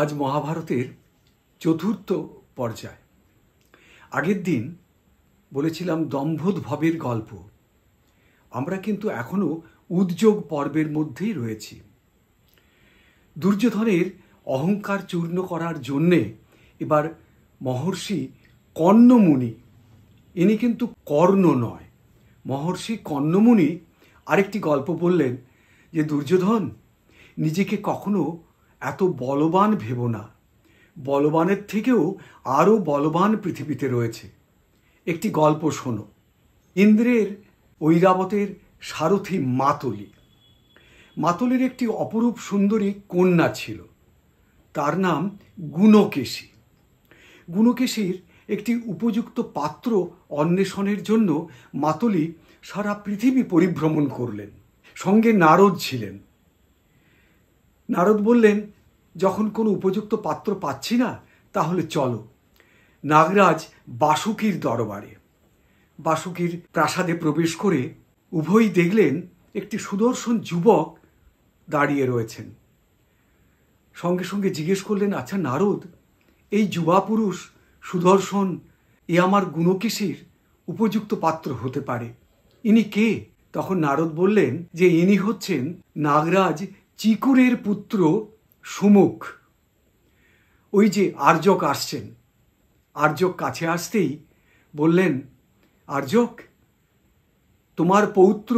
আজ মহাভারতের চতুর্থ পর্যায় আগের দিন বলেছিলাম ভবের গল্প আমরা কিন্তু এখনও উদ্যোগ পর্বের মধ্যেই রয়েছি দুর্যোধনের অহংকার চূর্ণ করার জন্যে এবার মহর্ষি কর্ণমুনি ইনি কিন্তু কর্ণ নয় মহর্ষি কর্ণমুনি আরেকটি গল্প বললেন যে দুর্যোধন নিজেকে কখনো এত বলবান ভেব না বলবানের থেকেও আরও বলবান পৃথিবীতে রয়েছে একটি গল্প শোনো ইন্দ্রের ঐরাবতের সারথি মাতলি মাতলির একটি অপরূপ সুন্দরী কন্যা ছিল তার নাম গুণকেশী গুণকেশীর একটি উপযুক্ত পাত্র অন্বেষণের জন্য মাতলি সারা পৃথিবী পরিভ্রমণ করলেন সঙ্গে নারদ ছিলেন নারদ বললেন যখন কোনো উপযুক্ত পাত্র পাচ্ছি না তাহলে চলো নাগরাজ বাসুকির দরবারে বাসুকির প্রাসাদে প্রবেশ করে উভয়ই দেখলেন একটি সুদর্শন যুবক দাঁড়িয়ে রয়েছেন সঙ্গে সঙ্গে জিজ্ঞেস করলেন আচ্ছা নারদ এই যুবা পুরুষ সুদর্শন এ আমার গুণকিসির উপযুক্ত পাত্র হতে পারে ইনি কে তখন নারদ বললেন যে ইনি হচ্ছেন নাগরাজ চিকুরের পুত্র সুমুখ ওই যে আর্যক আসছেন আর্যক কাছে আসতেই বললেন আর্যক তোমার পৌত্র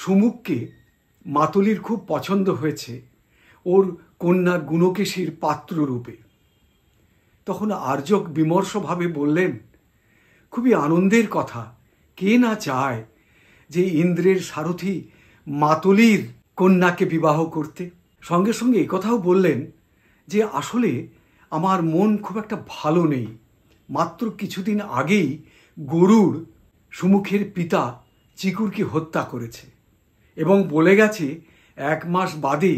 সুমুখকে মাতলির খুব পছন্দ হয়েছে ওর কন্যা গুণকেশীর পাত্র রূপে তখন আর্যক বিমর্ষভাবে বললেন খুবই আনন্দের কথা কে না চায় যে ইন্দ্রের সারথি মাতলির কন্যাকে বিবাহ করতে সঙ্গে সঙ্গে কথাও বললেন যে আসলে আমার মন খুব একটা ভালো নেই মাত্র কিছুদিন আগেই গরুর সুমুখের পিতা চিকুরকে হত্যা করেছে এবং বলে গেছে এক মাস বাদে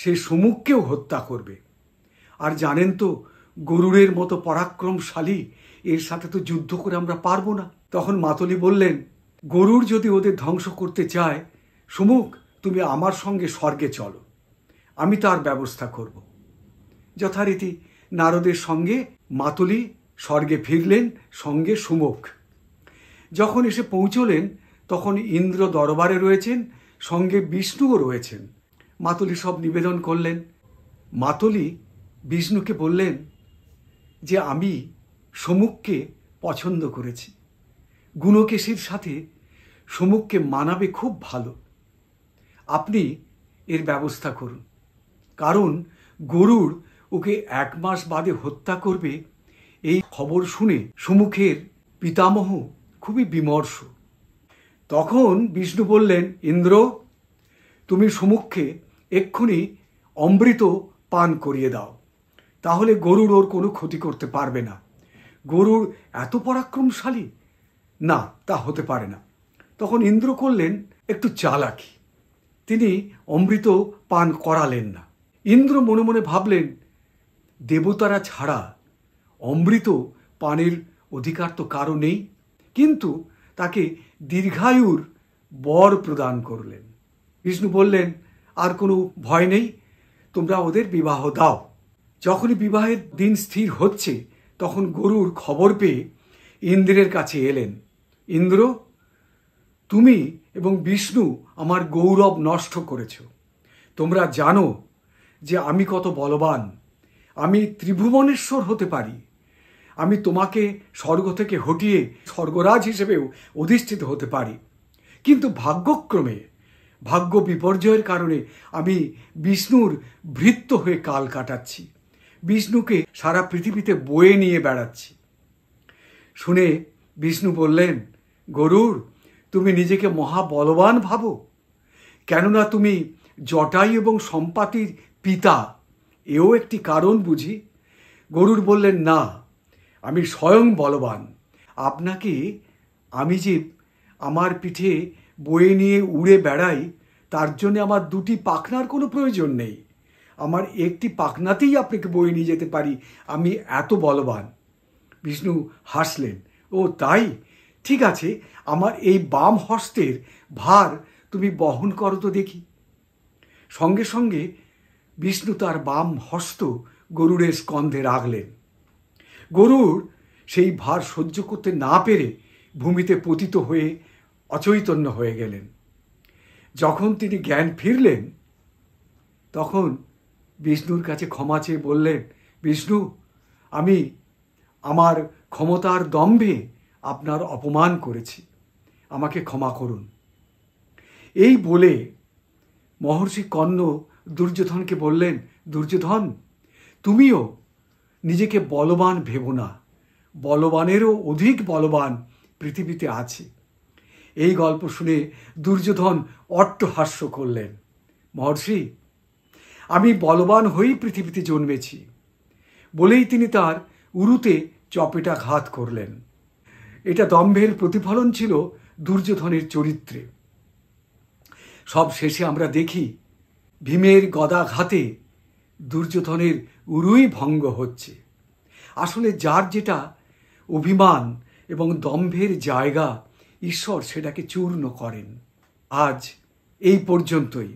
সে সুমুখকেও হত্যা করবে আর জানেন তো গরুরের মতো পরাক্রমশালী এর সাথে তো যুদ্ধ করে আমরা পারবো না তখন মাতলি বললেন গরুর যদি ওদের ধ্বংস করতে চায় সুমুখ তুমি আমার সঙ্গে স্বর্গে চলো আমি তার ব্যবস্থা করব যথারীতি নারদের সঙ্গে মাতুলি স্বর্গে ফিরলেন সঙ্গে সুমুখ যখন এসে পৌঁছলেন তখন ইন্দ্র দরবারে রয়েছেন সঙ্গে বিষ্ণুও রয়েছেন মাতুলি সব নিবেদন করলেন মাতুলি বিষ্ণুকে বললেন যে আমি সমুখকে পছন্দ করেছি গুণকেশীর সাথে সমুখকে মানাবে খুব ভালো আপনি এর ব্যবস্থা করুন কারণ গরুর ওকে এক মাস বাদে হত্যা করবে এই খবর শুনে সমুখের পিতামহ খুবই বিমর্ষ তখন বিষ্ণু বললেন ইন্দ্র তুমি সমুখে এক্ষুনি অমৃত পান করিয়ে দাও তাহলে গরুর ওর কোনো ক্ষতি করতে পারবে না গরুর এত পরাক্রমশালী না তা হতে পারে না তখন ইন্দ্র করলেন একটু চালাকি তিনি অমৃত পান করালেন না ইন্দ্র মনে মনে ভাবলেন দেবতারা ছাড়া অমৃত পানের অধিকার তো কারো নেই কিন্তু তাকে দীর্ঘায়ুর বর প্রদান করলেন বিষ্ণু বললেন আর কোনো ভয় নেই তোমরা ওদের বিবাহ দাও যখনই বিবাহের দিন স্থির হচ্ছে তখন গরুর খবর পেয়ে ইন্দ্রের কাছে এলেন ইন্দ্র তুমি এবং বিষ্ণু আমার গৌরব নষ্ট করেছ তোমরা জানো যে আমি কত বলবান আমি ত্রিভুবনেশ্বর হতে পারি আমি তোমাকে স্বর্গ থেকে হটিয়ে স্বর্গরাজ হিসেবেও অধিষ্ঠিত হতে পারি কিন্তু ভাগ্যক্রমে ভাগ্য বিপর্যয়ের কারণে আমি বিষ্ণুর ভৃত্য হয়ে কাল কাটাচ্ছি বিষ্ণুকে সারা পৃথিবীতে বয়ে নিয়ে বেড়াচ্ছি শুনে বিষ্ণু বললেন গরুর তুমি নিজেকে মহাবলবান ভাবো কেননা তুমি জটাই এবং সম্পাতির পিতা এও একটি কারণ বুঝি গরুর বললেন না আমি স্বয়ং বলবান আপনাকে আমি যে আমার পিঠে বয়ে নিয়ে উড়ে বেড়াই তার জন্য আমার দুটি পাখনার কোনো প্রয়োজন নেই আমার একটি পাখনাতেই আপনাকে বয়ে নিয়ে যেতে পারি আমি এত বলবান বিষ্ণু হাসলেন ও তাই ঠিক আছে আমার এই বাম হস্তের ভার তুমি বহন করো তো দেখি সঙ্গে সঙ্গে বিষ্ণু তার বাম হস্ত গরুড়ের স্কন্ধে রাখলেন গরুর সেই ভার সহ্য করতে না পেরে ভূমিতে পতিত হয়ে অচৈতন্য হয়ে গেলেন যখন তিনি জ্ঞান ফিরলেন তখন বিষ্ণুর কাছে ক্ষমা চেয়ে বললেন বিষ্ণু আমি আমার ক্ষমতার দম্ভে আপনার অপমান করেছি আমাকে ক্ষমা করুন এই বলে মহর্ষি কর্ণ দুর্যোধনকে বললেন দুর্যোধন তুমিও নিজেকে বলবান ভেব না বলবানেরও অধিক বলবান পৃথিবীতে আছে এই গল্প শুনে দুর্যোধন অট্টহাস্য করলেন মহর্ষি আমি বলবান হয়েই পৃথিবীতে জন্মেছি বলেই তিনি তার উরুতে চপেটা ঘাত করলেন এটা দম্ভের প্রতিফলন ছিল দুর্যোধনের চরিত্রে সব শেষে আমরা দেখি ভীমের গদাঘাতে দুর্যোধনের উরুই ভঙ্গ হচ্ছে আসলে যার যেটা অভিমান এবং দম্ভের জায়গা ঈশ্বর সেটাকে চূর্ণ করেন আজ এই পর্যন্তই